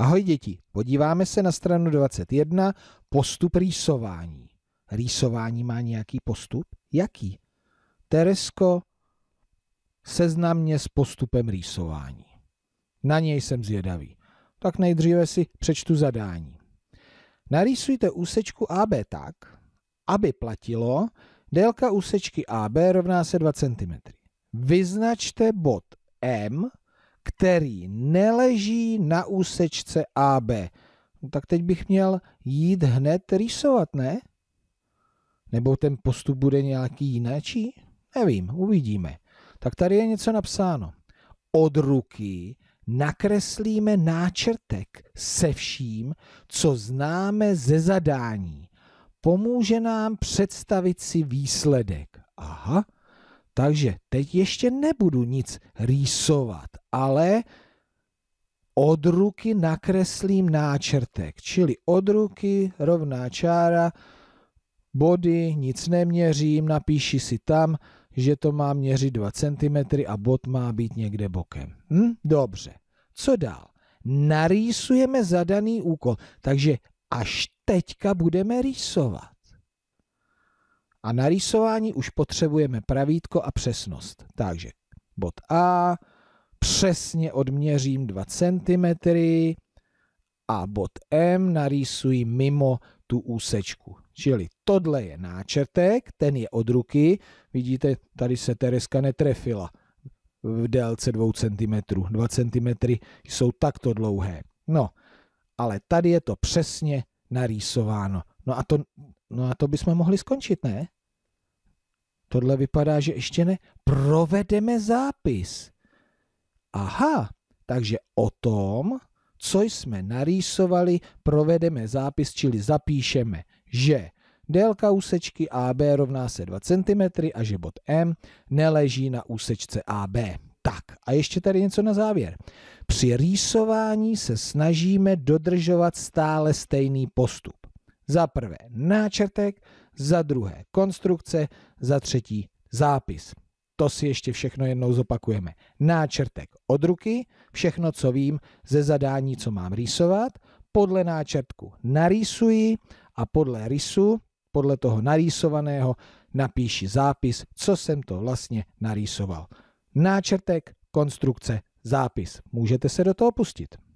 Ahoj děti, podíváme se na stranu 21, postup rýsování. Rýsování má nějaký postup? Jaký? Teresko, seznam mě s postupem rýsování. Na něj jsem zvědavý. Tak nejdříve si přečtu zadání. Narýsujte úsečku AB tak, aby platilo, délka úsečky AB rovná se 2 cm. Vyznačte bod M který neleží na úsečce AB. No tak teď bych měl jít hned rýsovat, ne? Nebo ten postup bude nějaký jináčí? Nevím, uvidíme. Tak tady je něco napsáno. Od ruky nakreslíme náčrtek se vším, co známe ze zadání. Pomůže nám představit si výsledek. Aha, takže teď ještě nebudu nic rýsovat, ale od ruky nakreslím náčrtek, čili od ruky rovná čára, body, nic neměřím, napíši si tam, že to má měřit 2 cm a bod má být někde bokem. Hm? Dobře, co dál? Narýsujeme zadaný úkol, takže až teďka budeme rýsovat. A na rýsování už potřebujeme pravítko a přesnost. Takže bod A, přesně odměřím 2 cm a bod M narýsuji mimo tu úsečku. Čili tohle je náčrtek, ten je od ruky. Vidíte, tady se Tereska netrefila v délce 2 cm. 2 cm jsou takto dlouhé. No, ale tady je to přesně narýsováno. No a to, no a to bychom mohli skončit, ne? Tohle vypadá, že ještě ne. Provedeme zápis. Aha, takže o tom, co jsme narýsovali, provedeme zápis, čili zapíšeme, že délka úsečky AB rovná se 2 cm a že bod M neleží na úsečce AB tak. A ještě tady něco na závěr. Při rýsování se snažíme dodržovat stále stejný postup. Za prvé náčrtek, za druhé konstrukce, za třetí zápis. To si ještě všechno jednou zopakujeme. Náčrtek od ruky, všechno, co vím ze zadání, co mám rýsovat, podle náčrtku narýsuji a podle rysu, podle toho narýsovaného, napíši zápis, co jsem to vlastně narýsoval náčrtek, konstrukce, zápis. Můžete se do toho pustit.